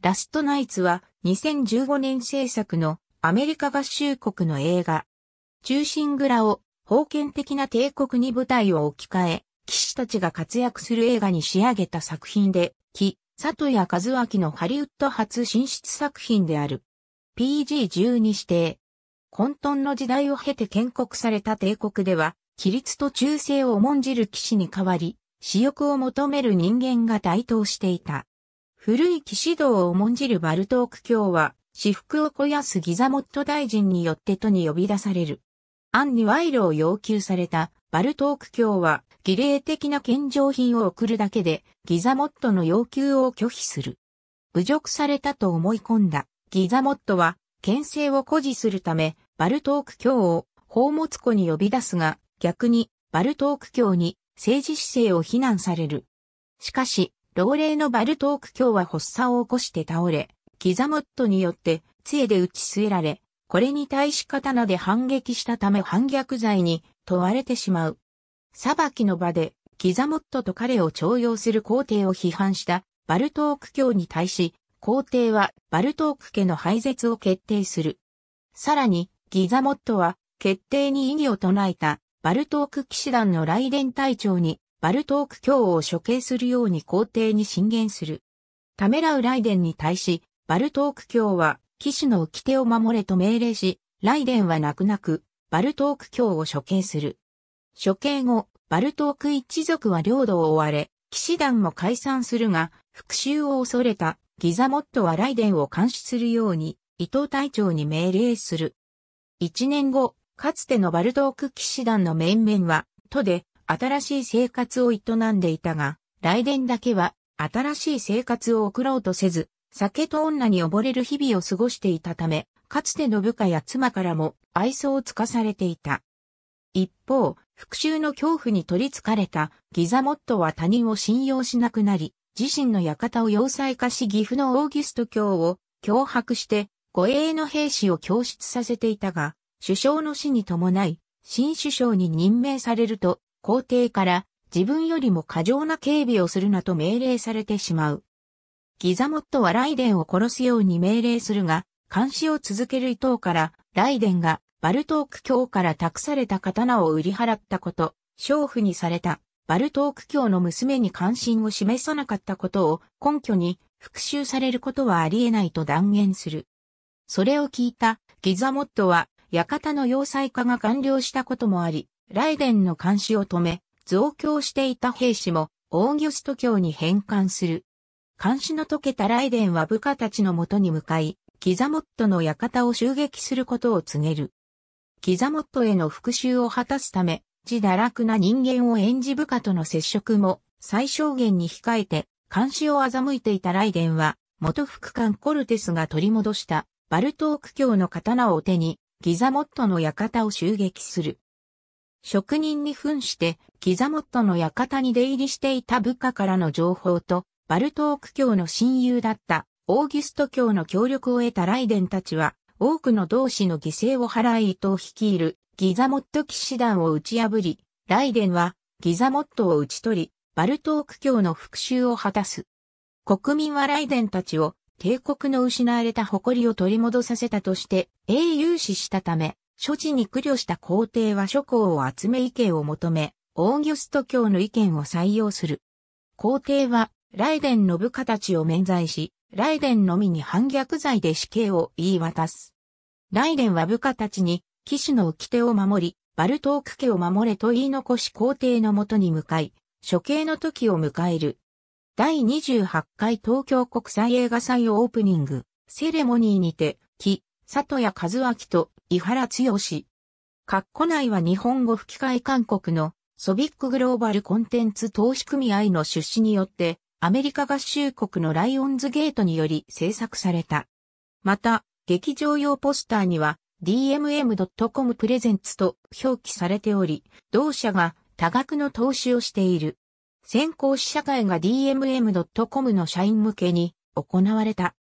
ラストナイツは2015年制作のアメリカ合衆国の映画。中心蔵を封建的な帝国に舞台を置き換え、騎士たちが活躍する映画に仕上げた作品で、木、里谷和明のハリウッド初進出作品である。PG12 指定。混沌の時代を経て建国された帝国では、規律と忠誠を重んじる騎士に代わり、私欲を求める人間が台頭していた。古い騎士道を重んじるバルトーク教は、私服を肥やすギザモット大臣によって都に呼び出される。案に賄賂を要求されたバルトーク教は、儀礼的な献上品を送るだけで、ギザモットの要求を拒否する。侮辱されたと思い込んだ、ギザモットは、牽制を誇示するため、バルトーク教を宝物庫に呼び出すが、逆に、バルトーク教に政治姿勢を非難される。しかし、老齢のバルトーク卿は発作を起こして倒れ、キザモットによって杖で打ち据えられ、これに対し刀で反撃したため反逆罪に問われてしまう。裁きの場で、キザモットと彼を徴用する皇帝を批判したバルトーク卿に対し、皇帝はバルトーク家の廃絶を決定する。さらに、ギザモットは決定に異議を唱えたバルトーク騎士団の雷電隊長にバルトーク教を処刑するように皇帝に進言する。ためらう雷電に対し、バルトーク教は、騎士の掟を守れと命令し、雷電は泣く泣く、バルトーク教を処刑する。処刑後、バルトーク一族は領土を追われ、騎士団も解散するが、復讐を恐れたギザモットは雷電を監視するように、伊藤隊長に命令する。一年後、かつてのバルトーク騎士団の面々は、都で新しい生活を営んでいたが、来年だけは新しい生活を送ろうとせず、酒と女に溺れる日々を過ごしていたため、かつての部下や妻からも愛想をつかされていた。一方、復讐の恐怖に取りつかれたギザモットは他人を信用しなくなり、自身の館を要塞化し岐阜のオーギュスト教を脅迫して護衛の兵士を教室させていたが、首相の死に伴い、新首相に任命されると、皇帝から自分よりも過剰な警備をするなと命令されてしまう。ギザモットはライデンを殺すように命令するが、監視を続ける伊藤から、ライデンがバルトーク教から託された刀を売り払ったこと、娼婦にされた、バルトーク教の娘に関心を示さなかったことを根拠に復讐されることはありえないと断言する。それを聞いたギザモットは、館の要塞化が完了したこともあり、ライデンの監視を止め、増強していた兵士も、オーギュスト教に返還する。監視の解けたライデンは部下たちの元に向かい、キザモットの館を襲撃することを告げる。キザモットへの復讐を果たすため、自堕落な人間を演じ部下との接触も最小限に控えて、監視を欺いていたライデンは、元副官コルテスが取り戻した、バルトーク教の刀を手に、ギザモットの館を襲撃する。職人に扮して、キザモットの館に出入りしていた部下からの情報と、バルトーク教の親友だったオーギュスト教の協力を得たライデンたちは、多くの同志の犠牲を払い糸を率いるギザモット騎士団を打ち破り、ライデンはギザモットを打ち取り、バルトーク教の復讐を果たす。国民はライデンたちを帝国の失われた誇りを取り戻させたとして英雄視したため、処置に苦慮した皇帝は諸侯を集め意見を求め、オーギュスト教の意見を採用する。皇帝は、ライデンの部下たちを免罪し、ライデンのみに反逆罪で死刑を言い渡す。ライデンは部下たちに、騎士の掟を守り、バルトーク家を守れと言い残し皇帝のもとに向かい、処刑の時を迎える。第28回東京国際映画祭をオープニング、セレモニーにて、木、里谷和明と伊原剛。括弧内は日本語吹き替え韓国のソビックグローバルコンテンツ投資組合の出資によってアメリカ合衆国のライオンズゲートにより制作された。また、劇場用ポスターには dmm.com プレゼンツと表記されており、同社が多額の投資をしている。先行試写会が dmm.com の社員向けに行われた。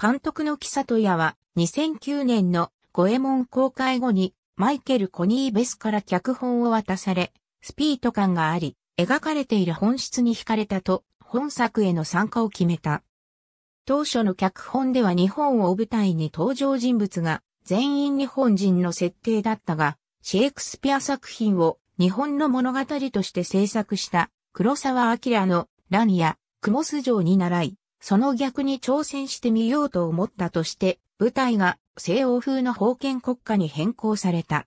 監督の木里谷は2009年の五右衛門公開後に、マイケル・コニー・ベスから脚本を渡され、スピード感があり、描かれている本質に惹かれたと、本作への参加を決めた。当初の脚本では日本を舞台に登場人物が全員日本人の設定だったが、シェイクスピア作品を日本の物語として制作した黒沢明のランやクモス城に習い、その逆に挑戦してみようと思ったとして舞台が西欧風の封建国家に変更された。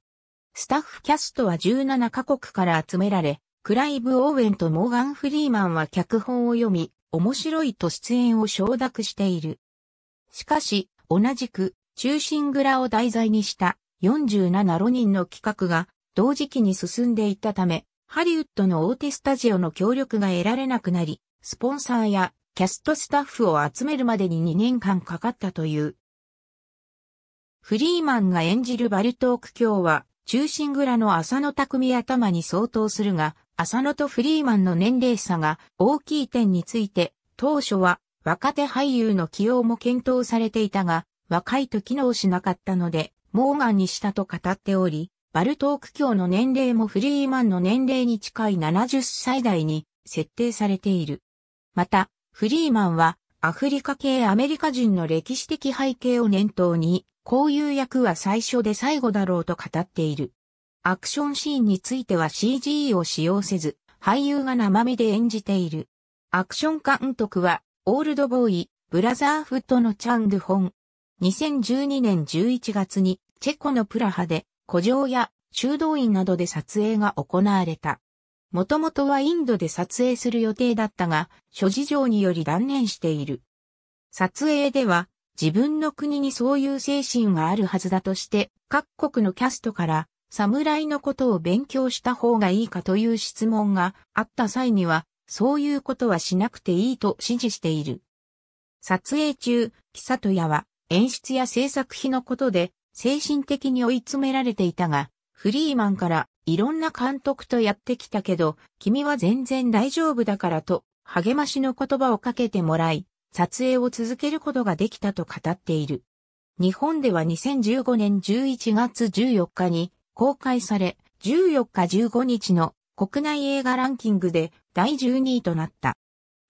スタッフキャストは17カ国から集められ、クライブ・オーウェンとモーガン・フリーマンは脚本を読み、面白いと出演を承諾している。しかし、同じく、中心蔵を題材にした47ロ人の企画が同時期に進んでいったため、ハリウッドの大手スタジオの協力が得られなくなり、スポンサーやキャストスタッフを集めるまでに2年間かかったというフリーマンが演じるバルトーク卿は、中心蔵の浅野匠頭に相当するが、浅野とフリーマンの年齢差が大きい点について、当初は若手俳優の起用も検討されていたが、若いと機能しなかったので、モーガンにしたと語っており、バルトーク卿の年齢もフリーマンの年齢に近い70歳代に設定されている。また、フリーマンはアフリカ系アメリカ人の歴史的背景を念頭にこういう役は最初で最後だろうと語っている。アクションシーンについては CG を使用せず、俳優が生身で演じている。アクション監督は、オールドボーイ、ブラザーフットのチャンドホン。2012年11月に、チェコのプラハで、古城や修道院などで撮影が行われた。もともとはインドで撮影する予定だったが、諸事情により断念している。撮影では、自分の国にそういう精神があるはずだとして、各国のキャストから、侍のことを勉強した方がいいかという質問があった際には、そういうことはしなくていいと指示している。撮影中、キサトヤは演出や制作費のことで精神的に追い詰められていたが、フリーマンからいろんな監督とやってきたけど、君は全然大丈夫だからと励ましの言葉をかけてもらい、撮影を続けることができたと語っている。日本では2015年11月14日に公開され、14日15日の国内映画ランキングで第12位となった。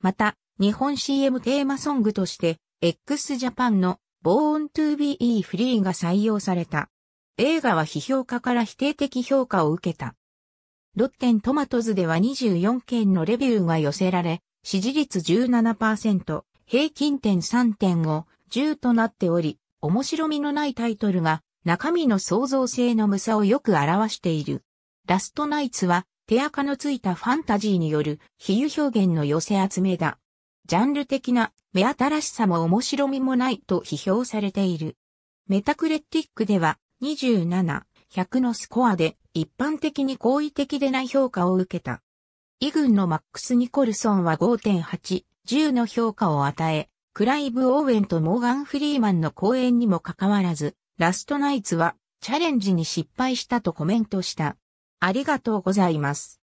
また、日本 CM テーマソングとして、x ジャパンの Born to be Free が採用された。映画は批評家から否定的評価を受けた。ロッテントマトズでは24件のレビューが寄せられ、支持率17%、平均点3.5、10となっており、面白みのないタイトルが中身の創造性の無さをよく表している。ラストナイツは手垢のついたファンタジーによる比喩表現の寄せ集めだ。ジャンル的な目新しさも面白みもないと批評されている。メタクレティックでは27、100のスコアで一般的に好意的でない評価を受けた。インのマックス・ニコルソンは5.8、10の評価を与え、クライブ・オーウェンとモーガン・フリーマンの講演にもかかわらず、ラストナイツはチャレンジに失敗したとコメントした。ありがとうございます。